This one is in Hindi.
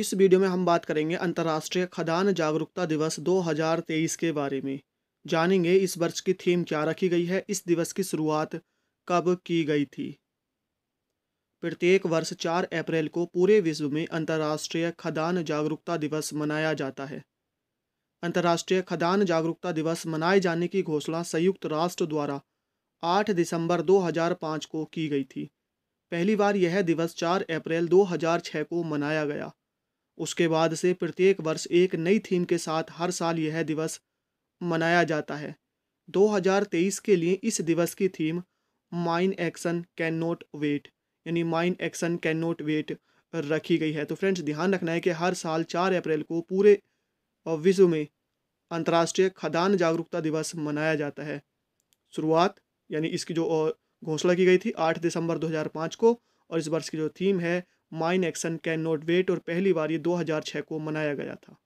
इस वीडियो में हम बात करेंगे अंतर्राष्ट्रीय खदान जागरूकता दिवस 2023 के बारे में जानेंगे इस वर्ष की थीम क्या रखी गई है इस दिवस की शुरुआत कब की गई थी प्रत्येक वर्ष 4 अप्रैल को पूरे विश्व में अंतर्राष्ट्रीय खदान जागरूकता दिवस मनाया जाता है अंतर्राष्ट्रीय खदान जागरूकता दिवस मनाए जाने की घोषणा संयुक्त राष्ट्र द्वारा 8 दिसंबर 2005 को की गई थी पहली बार यह दिवस 4 अप्रैल 2006 को मनाया गया उसके बाद से प्रत्येक वर्ष एक नई थीम के साथ हर साल यह दिवस मनाया जाता है 2023 के लिए इस दिवस की theme mine action can not wait यानी mine action can not wait रखी गई है तो फ्रेंड्स ध्यान रखना है कि हर साल चार अप्रैल को पूरे विश्व में अंतर्राष्ट्रीय खदान जागरूकता दिवस मनाया जाता है शुरुआत यानी इसकी जो घोषणा की गई थी 8 दिसंबर 2005 को और इस वर्ष की जो थीम है mine action can not wait और पहली बार ये 2006 को मनाया गया था